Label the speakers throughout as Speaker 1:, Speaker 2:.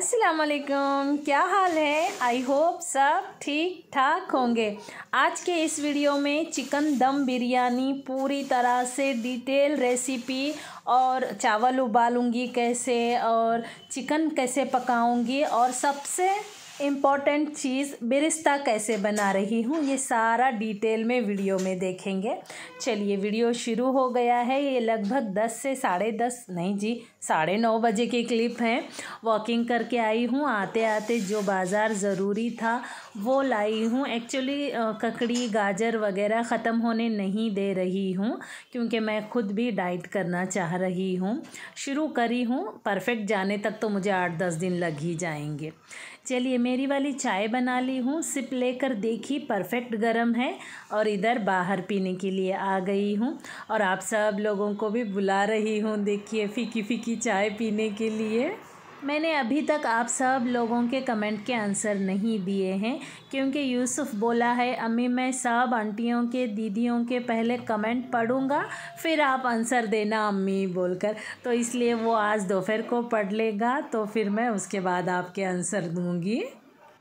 Speaker 1: असलकम क्या हाल है आई होप सब ठीक ठाक होंगे आज के इस वीडियो में चिकन दम बिरयानी पूरी तरह से डिटेल रेसिपी और चावल उबालूंगी कैसे और चिकन कैसे पकाऊंगी और सबसे इम्पॉर्टेंट चीज़ बिरिस्ता कैसे बना रही हूँ ये सारा डिटेल में वीडियो में देखेंगे चलिए वीडियो शुरू हो गया है ये लगभग दस से साढ़े दस नहीं जी साढ़े नौ बजे के क्लिप हैं वॉकिंग करके आई हूँ आते आते जो बाज़ार ज़रूरी था वो लाई हूँ एक्चुअली ककड़ी गाजर वगैरह ख़त्म होने नहीं दे रही हूँ क्योंकि मैं खुद भी डाइट करना चाह रही हूँ शुरू करी हूँ परफेक्ट जाने तक तो मुझे आठ दस दिन लग ही जाएंगे चलिए मेरी वाली चाय बना ली हूँ सिप लेकर देखी परफेक्ट गर्म है और इधर बाहर पीने के लिए आ गई हूँ और आप सब लोगों को भी बुला रही हूँ देखिए फ़ीकी फ़ीकी चाय पीने के लिए मैंने अभी तक आप सब लोगों के कमेंट के आंसर नहीं दिए हैं क्योंकि यूसुफ बोला है अम्मी मैं सब आंटियों के दीदियों के पहले कमेंट पढ़ूँगा फिर आप आंसर देना अम्मी बोलकर तो इसलिए वो आज दोपहर को पढ़ लेगा तो फिर मैं उसके बाद आपके आंसर दूँगी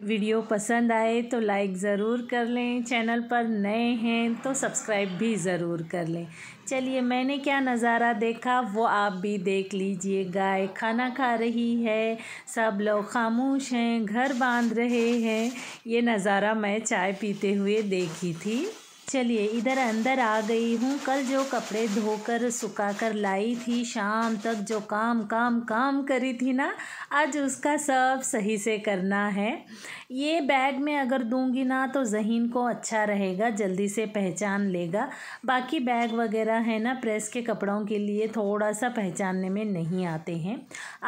Speaker 1: वीडियो पसंद आए तो लाइक ज़रूर कर लें चैनल पर नए हैं तो सब्सक्राइब भी ज़रूर कर लें चलिए मैंने क्या नज़ारा देखा वो आप भी देख लीजिए गाय खाना खा रही है सब लोग खामोश हैं घर बांध रहे हैं ये नज़ारा मैं चाय पीते हुए देखी थी चलिए इधर अंदर आ गई हूँ कल जो कपड़े धोकर सुखा कर लाई थी शाम तक जो काम काम काम करी थी ना आज उसका सब सही से करना है ये बैग में अगर दूंगी ना तो जहीन को अच्छा रहेगा जल्दी से पहचान लेगा बाकी बैग वगैरह है ना प्रेस के कपड़ों के लिए थोड़ा सा पहचानने में नहीं आते हैं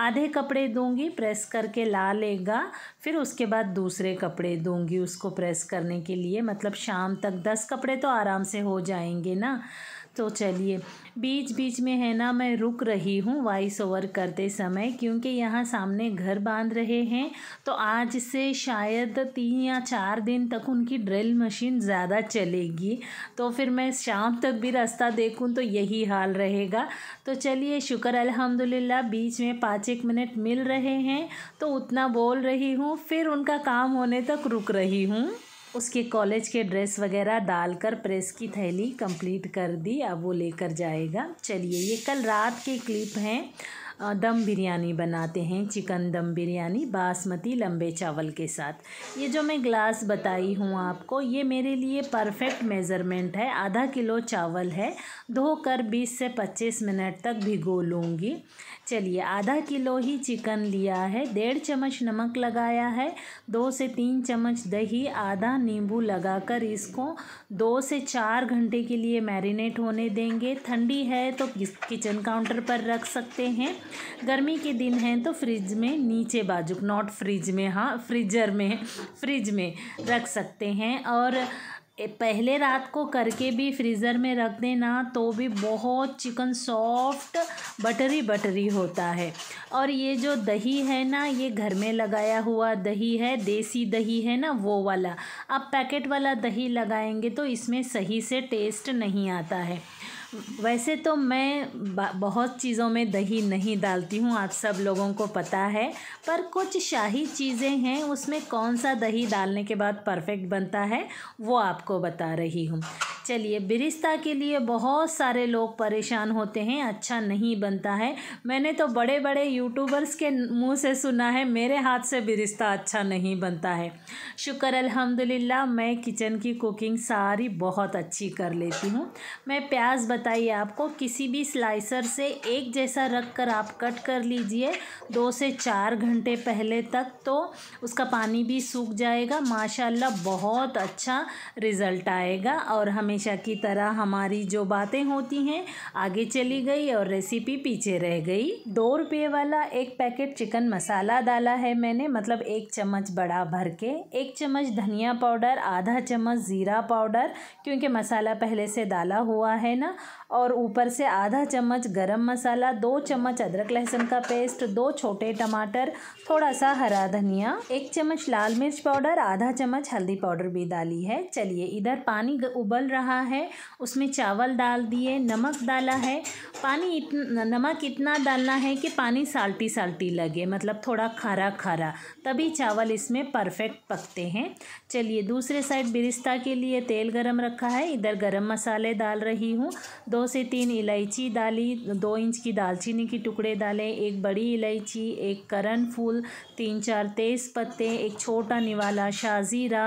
Speaker 1: आधे कपड़े दूंगी प्रेस करके ला लेगा फिर उसके बाद दूसरे कपड़े दूंगी उसको प्रेस करने के लिए मतलब शाम तक दस कपड़े तो आराम से हो जाएंगे ना तो चलिए बीच बीच में है ना मैं रुक रही हूँ वॉइस ओवर करते समय क्योंकि यहाँ सामने घर बांध रहे हैं तो आज से शायद तीन या चार दिन तक उनकी ड्रिल मशीन ज़्यादा चलेगी तो फिर मैं शाम तक भी रास्ता देखूँ तो यही हाल रहेगा तो चलिए शुक्र अल्हम्दुलिल्लाह बीच में पाँच एक मिनट मिल रहे हैं तो उतना बोल रही हूँ फिर उनका काम होने तक रुक रही हूँ उसके कॉलेज के ड्रेस वगैरह डालकर प्रेस की थैली कंप्लीट कर दी अब वो लेकर जाएगा चलिए ये कल रात के क्लिप हैं दम बिरयानी बनाते हैं चिकन दम बिरयानी बासमती लंबे चावल के साथ ये जो मैं ग्लास बताई हूँ आपको ये मेरे लिए परफेक्ट मेज़रमेंट है आधा किलो चावल है धोकर 20 से 25 मिनट तक भिगो लूँगी चलिए आधा किलो ही चिकन लिया है डेढ़ चम्मच नमक लगाया है दो से तीन चम्मच दही आधा नींबू लगाकर इसको दो से चार घंटे के लिए मैरिनेट होने देंगे ठंडी है तो किचन काउंटर पर रख सकते हैं गर्मी के दिन हैं तो फ्रिज में नीचे बाजू नॉट फ्रिज में हाँ फ्रीजर में फ्रिज में रख सकते हैं और पहले रात को करके भी फ्रीज़र में रख देना तो भी बहुत चिकन सॉफ्ट बटरी बटरी होता है और ये जो दही है ना ये घर में लगाया हुआ दही है देसी दही है ना वो वाला आप पैकेट वाला दही लगाएंगे तो इसमें सही से टेस्ट नहीं आता है वैसे तो मैं बहुत चीज़ों में दही नहीं डालती हूँ आप सब लोगों को पता है पर कुछ शाही चीज़ें हैं उसमें कौन सा दही डालने के बाद परफेक्ट बनता है वो आपको बता रही हूँ चलिए बिरिस्ता के लिए बहुत सारे लोग परेशान होते हैं अच्छा नहीं बनता है मैंने तो बड़े बड़े यूट्यूबर्स के मुंह से सुना है मेरे हाथ से बिरिस्ता अच्छा नहीं बनता है शुक्र अल्हम्दुलिल्लाह मैं किचन की कुकिंग सारी बहुत अच्छी कर लेती हूँ मैं प्याज बताइए आपको किसी भी स्लाइसर से एक जैसा रख कर आप कट कर लीजिए दो से चार घंटे पहले तक तो उसका पानी भी सूख जाएगा माशाल्लाह बहुत अच्छा रिज़ल्ट आएगा और हमें हमेशा की तरह हमारी जो बातें होती हैं आगे चली गई और रेसिपी पीछे रह गई दो रुपये वाला एक पैकेट चिकन मसाला डाला है मैंने मतलब एक चम्मच बड़ा भर के एक चम्मच धनिया पाउडर आधा चम्मच ज़ीरा पाउडर क्योंकि मसाला पहले से डाला हुआ है ना और ऊपर से आधा चम्मच गरम मसाला दो चम्मच अदरक लहसुन का पेस्ट दो छोटे टमाटर थोड़ा सा हरा धनिया एक चम्मच लाल मिर्च पाउडर आधा चम्मच हल्दी पाउडर भी डाली है चलिए इधर पानी उबल रहा रहा है उसमें चावल डाल दिए नमक डाला है पानी इतना नमक इतना डालना है कि पानी साल्टी साल्टी लगे मतलब थोड़ा खारा खारा तभी चावल इसमें परफेक्ट पकते हैं चलिए दूसरे साइड बिरिस्ता के लिए तेल गरम रखा है इधर गरम मसाले डाल रही हूँ दो से तीन इलायची डाली दो इंच की दालचीनी के टुकड़े डाले एक बड़ी इलायची एक करण फूल तीन चार तेज़ पत्ते एक छोटा निवाला शाजीरा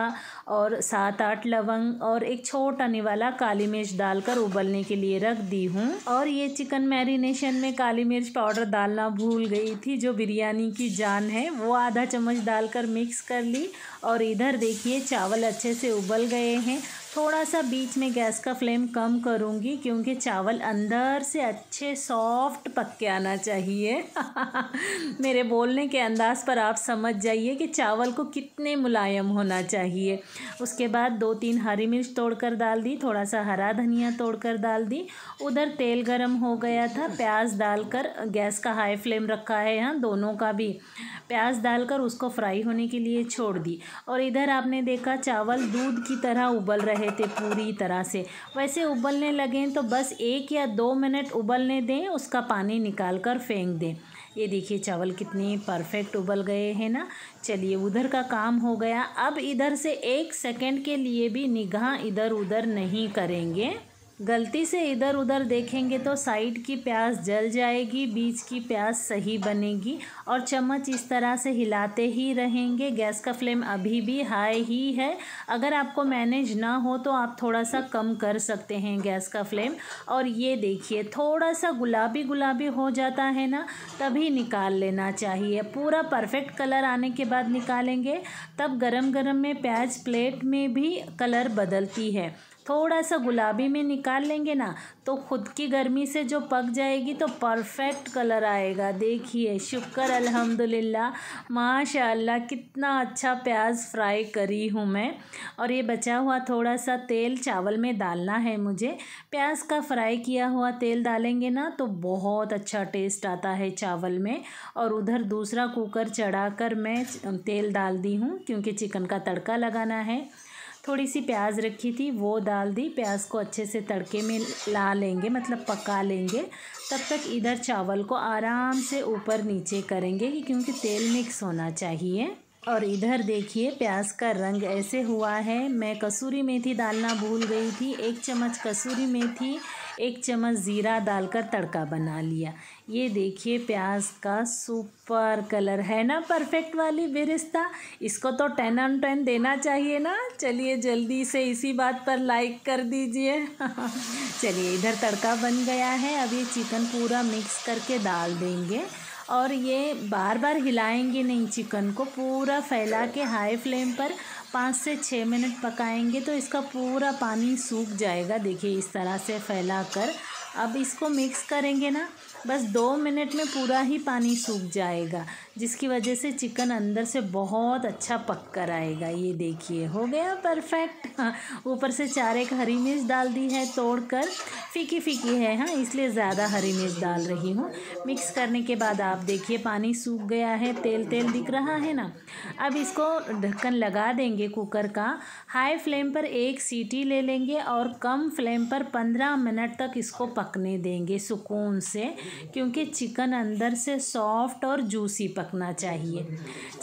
Speaker 1: और सात आठ लवंग और एक छोटा निवाला वाला काली मिर्च डालकर उबलने के लिए रख दी हूँ और ये चिकन मैरिनेशन में काली मिर्च पाउडर डालना भूल गई थी जो बिरयानी की जान है वो आधा चम्मच डालकर मिक्स कर ली और इधर देखिए चावल अच्छे से उबल गए हैं थोड़ा सा बीच में गैस का फ्लेम कम करूँगी क्योंकि चावल अंदर से अच्छे सॉफ्ट पक के आना चाहिए मेरे बोलने के अंदाज़ पर आप समझ जाइए कि चावल को कितने मुलायम होना चाहिए उसके बाद दो तीन हरी मिर्च तोड़कर डाल दी थोड़ा सा हरा धनिया तोड़कर डाल दी उधर तेल गरम हो गया था प्याज डालकर गैस का हाई फ्लेम रखा है यहाँ दोनों का भी प्याज डालकर उसको फ्राई होने के लिए छोड़ दी और इधर आपने देखा चावल दूध की तरह उबल रहे रहे थे पूरी तरह से वैसे उबलने लगें तो बस एक या दो मिनट उबलने दें उसका पानी निकाल कर फेंक दें ये देखिए चावल कितने परफेक्ट उबल गए हैं ना चलिए उधर का काम हो गया अब इधर से एक सेकंड के लिए भी निगाह इधर उधर नहीं करेंगे गलती से इधर उधर देखेंगे तो साइड की प्याज जल जाएगी बीच की प्याज सही बनेगी और चम्मच इस तरह से हिलाते ही रहेंगे गैस का फ्लेम अभी भी हाई ही है अगर आपको मैनेज ना हो तो आप थोड़ा सा कम कर सकते हैं गैस का फ्लेम और ये देखिए थोड़ा सा गुलाबी गुलाबी हो जाता है ना तभी निकाल लेना चाहिए पूरा परफेक्ट कलर आने के बाद निकालेंगे तब गरम गरम में प्याज प्लेट में भी कलर बदलती है थोड़ा सा गुलाबी में निकाल लेंगे ना तो ख़ुद की गर्मी से जो पक जाएगी तो परफेक्ट कलर आएगा देखिए शुक्र अल्हम्दुलिल्लाह माशाल्लाह कितना अच्छा प्याज फ्राई करी हूँ मैं और ये बचा हुआ थोड़ा सा तेल चावल में डालना है मुझे प्याज का फ्राई किया हुआ तेल डालेंगे ना तो बहुत अच्छा टेस्ट आता है चावल में और उधर दूसरा कुकर चढ़ा मैं तेल डाल दी हूँ क्योंकि चिकन का तड़का लगाना है थोड़ी सी प्याज रखी थी वो डाल दी प्याज को अच्छे से तड़के में ला लेंगे मतलब पका लेंगे तब तक इधर चावल को आराम से ऊपर नीचे करेंगे क्योंकि तेल मिक्स होना चाहिए और इधर देखिए प्याज का रंग ऐसे हुआ है मैं कसूरी मेथी डालना भूल गई थी एक चम्मच कसूरी मेथी एक चम्मच ज़ीरा डालकर तड़का बना लिया ये देखिए प्याज का सुपर कलर है ना परफेक्ट वाली बिरिस्ता इसको तो टेन ऑन टेन देना चाहिए ना चलिए जल्दी से इसी बात पर लाइक कर दीजिए चलिए इधर तड़का बन गया है अब ये चिकन पूरा मिक्स करके डाल देंगे और ये बार बार हिलाएंगे नहीं चिकन को पूरा फैला के हाई फ्लेम पर पाँच से छः मिनट पकाएंगे तो इसका पूरा पानी सूख जाएगा देखिए इस तरह से फैला कर अब इसको मिक्स करेंगे ना बस दो मिनट में पूरा ही पानी सूख जाएगा जिसकी वजह से चिकन अंदर से बहुत अच्छा पक कर आएगा ये देखिए हो गया परफेक्ट हाँ, ऊपर से चार एक हरी मिर्च डाल दी है तोड़ कर फीकी फीकी है हाँ इसलिए ज़्यादा हरी मिर्च डाल रही हूँ मिक्स करने के बाद आप देखिए पानी सूख गया है तेल तेल दिख रहा है ना अब इसको ढक्कन लगा देंगे कुकर का हाई फ्लेम पर एक सीटी ले लेंगे और कम फ्लेम पर पंद्रह मिनट तक इसको पकने देंगे सुकून से क्योंकि चिकन अंदर से सॉफ्ट और जूसी पक पकना चाहिए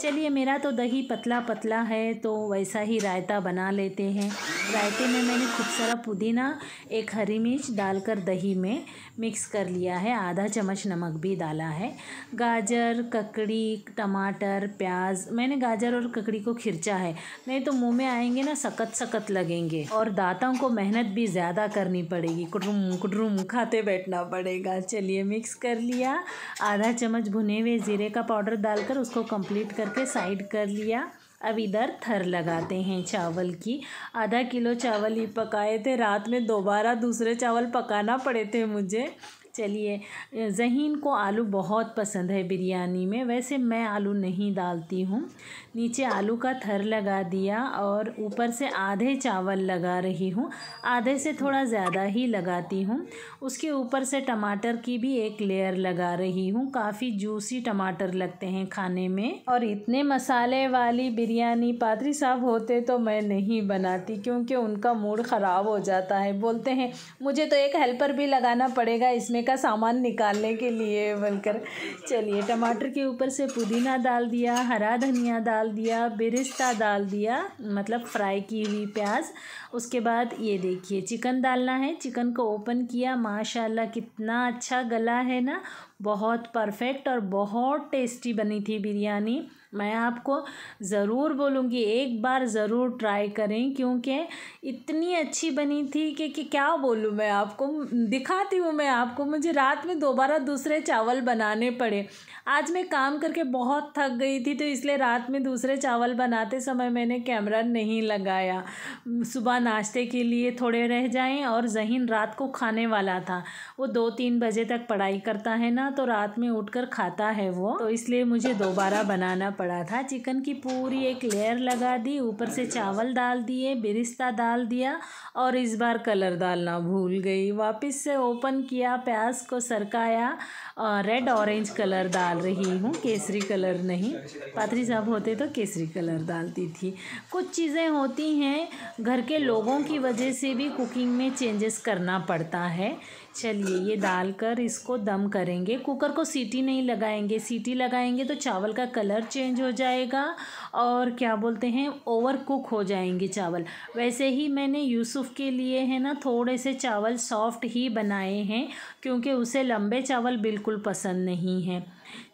Speaker 1: चलिए मेरा तो दही पतला पतला है तो वैसा ही रायता बना लेते हैं रायते में मैंने खूब सारा पुदीना एक हरी मिर्च डालकर दही में मिक्स कर लिया है आधा चम्मच नमक भी डाला है गाजर ककड़ी टमाटर प्याज मैंने गाजर और ककड़ी को खिरचा है नहीं तो मुंह में आएंगे ना सकत सकत लगेंगे और दाँतों को मेहनत भी ज़्यादा करनी पड़ेगी कुटरुम कुटरुम खाते बैठना पड़ेगा चलिए मिक्स कर लिया आधा चम्मच भुने हुए ज़ीरे का पाउडर डालकर उसको कंप्लीट करके साइड कर लिया अब इधर थर लगाते हैं चावल की आधा किलो चावल ही पकाए थे रात में दोबारा दूसरे चावल पकाना पड़े थे मुझे चलिए जहीन को आलू बहुत पसंद है बिरयानी में वैसे मैं आलू नहीं डालती हूँ नीचे आलू का थर लगा दिया और ऊपर से आधे चावल लगा रही हूँ आधे से थोड़ा ज़्यादा ही लगाती हूँ उसके ऊपर से टमाटर की भी एक लेयर लगा रही हूँ काफ़ी जूसी टमाटर लगते हैं खाने में और इतने मसाले वाली बिरयानी पादरी साहब होते तो मैं नहीं बनाती क्योंकि उनका मूड ख़राब हो जाता है बोलते हैं मुझे तो एक हेल्पर भी लगाना पड़ेगा इसमें का सामान निकालने के लिए बोलकर चलिए टमाटर के ऊपर से पुदीना डाल दिया हरा धनिया डाल दिया बिरिस्ता डाल दिया मतलब फ्राई की हुई प्याज उसके बाद ये देखिए चिकन डालना है चिकन को ओपन किया माशाल्लाह कितना अच्छा गला है ना बहुत परफेक्ट और बहुत टेस्टी बनी थी बिरयानी मैं आपको ज़रूर बोलूँगी एक बार ज़रूर ट्राई करें क्योंकि इतनी अच्छी बनी थी कि, कि क्या बोलूँ मैं आपको दिखाती हूँ मैं आपको मुझे रात में दोबारा दूसरे चावल बनाने पड़े आज मैं काम करके बहुत थक गई थी तो इसलिए रात में दूसरे चावल बनाते समय मैंने कैमरा नहीं लगाया सुबह नाश्ते के लिए थोड़े रह जाएँ और जहीन रात को खाने वाला था वो दो तीन बजे तक पढ़ाई करता है ना तो रात में उठ खाता है वो तो इसलिए मुझे दोबारा बनाना पड़ा था चिकन की पूरी एक लेयर लगा दी ऊपर से चावल डाल दिए बिरिस्ता डाल दिया और इस बार कलर डालना भूल गई वापस से ओपन किया प्याज को सरकाया रेड ऑरेंज कलर डाल रही हूँ केसरी कलर नहीं पात्री साहब होते तो केसरी कलर डालती थी कुछ चीज़ें होती हैं घर के लोगों की वजह से भी कुकिंग में चेंजेस करना पड़ता है चलिए ये डाल कर इसको दम करेंगे कुकर को सीटी नहीं लगाएंगे सीटी लगाएंगे तो चावल का कलर चेंज हो जाएगा और क्या बोलते हैं ओवर कुक हो जाएंगे चावल वैसे ही मैंने यूसुफ के लिए है ना थोड़े से चावल सॉफ्ट ही बनाए हैं क्योंकि उसे लंबे चावल बिल्कुल पसंद नहीं हैं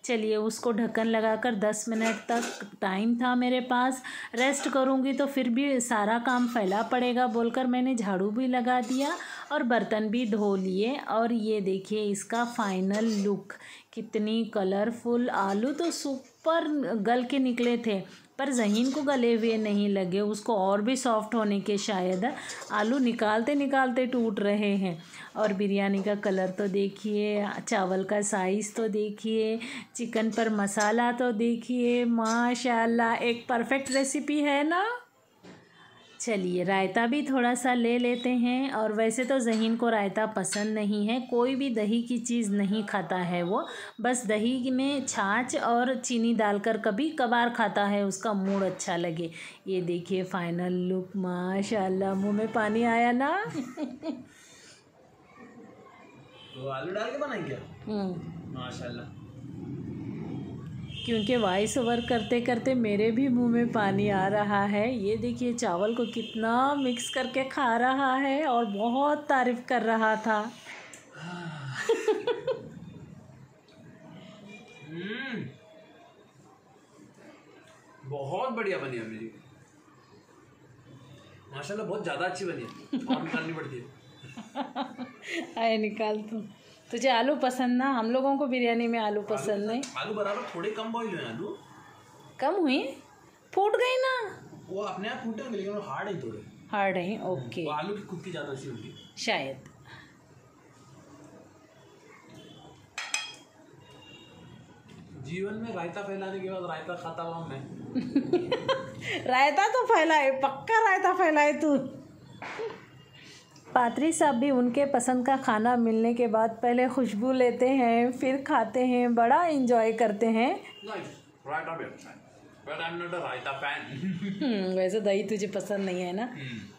Speaker 1: चलिए उसको ढक्कन लगाकर दस मिनट तक टाइम था मेरे पास रेस्ट करूँगी तो फिर भी सारा काम फैला पड़ेगा बोलकर मैंने झाड़ू भी लगा दिया और बर्तन भी धो लिए और ये देखिए इसका फाइनल लुक कितनी कलरफुल आलू तो सुपर गल के निकले थे पर जहीन को गले हुए नहीं लगे उसको और भी सॉफ्ट होने के शायद आलू निकालते निकालते टूट रहे हैं और बिरयानी का कलर तो देखिए चावल का साइज़ तो देखिए चिकन पर मसाला तो देखिए माशाल्लाह एक परफेक्ट रेसिपी है ना चलिए रायता भी थोड़ा सा ले लेते हैं और वैसे तो जहीन को रायता पसंद नहीं है कोई भी दही की चीज़ नहीं खाता है वो बस दही में छाछ और चीनी डालकर कभी कभार खाता है उसका मूड अच्छा लगे ये देखिए फाइनल लुक माशाल्लाह मुंह में पानी आया ना तो आलू डाल के बनाएंगे हम्म। माशाल्लाह क्योंकि वॉइस ओवर करते करते मेरे भी मुंह में पानी आ रहा है ये देखिए चावल को कितना मिक्स करके खा रहा है और बहुत तारीफ़ कर रहा था हम्म। बहुत बढ़िया बनी है मेरी माशाल्लाह बहुत ज़्यादा अच्छी बनी है और निकालनी पड़ती है आए निकाल तो तुझे आलू पसंद ना हम लोगों को बिरयानी में आलू पसंद नहीं आलू बराबर थोड़े कम बॉईल हुए आलू कम हुए फूट गए ना वो अपने आप फूटे लेकिन वो हार्ड है थोड़े हार्ड है ओके वो आलू की खुद की ज़्यादा अच्छी होगी शायद जीवन में रायता फैलाने के बाद रायता खाता हुआ मैं रायता तो फैलाए पक्का रायता फैलाए तू पात्री साहब भी उनके पसंद का खाना मिलने के बाद पहले खुशबू लेते हैं फिर खाते हैं बड़ा इंजॉय करते हैं हम्म, वैसे दही तुझे पसंद नहीं है ना हम्म।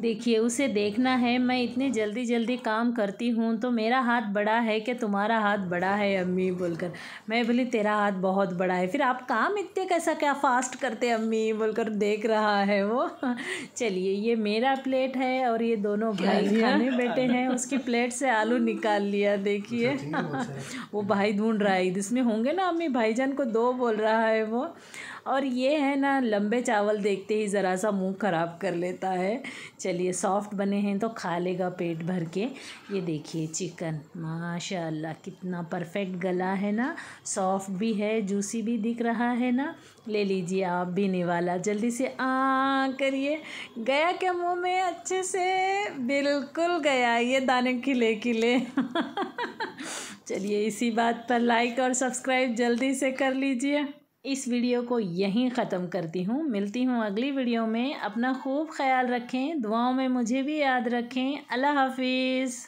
Speaker 1: देखिए उसे देखना है मैं इतनी जल्दी जल्दी काम करती हूँ तो मेरा हाथ बड़ा है कि तुम्हारा हाथ बड़ा है अम्मी बोलकर मैं बोली तेरा हाथ बहुत बड़ा है फिर आप काम इतने कैसा क्या फास्ट करते अम्मी बोलकर देख रहा है वो चलिए ये मेरा प्लेट है और ये दोनों भाई खाने बैठे हैं उसकी प्लेट से आलू निकाल लिया देखिए अच्छा, वो भाई ढूंढ रहा है इसमें होंगे ना अम्मी भाईजान को दो बोल रहा है वो और ये है ना लंबे चावल देखते ही ज़रा सा मुंह ख़राब कर लेता है चलिए सॉफ्ट बने हैं तो खा लेगा पेट भर के ये देखिए चिकन माशाल्लाह कितना परफेक्ट गला है ना सॉफ्ट भी है जूसी भी दिख रहा है ना ले लीजिए आप भी निवाला जल्दी से आ करिए गया क्या मुँह में अच्छे से बिल्कुल गया ये दाने खिले खिले चलिए इसी बात पर लाइक और सब्सक्राइब जल्दी से कर लीजिए इस वीडियो को यहीं ख़त्म करती हूँ मिलती हूँ अगली वीडियो में अपना खूब ख्याल रखें दुआओं में मुझे भी याद रखें अल्लाह हाफिज़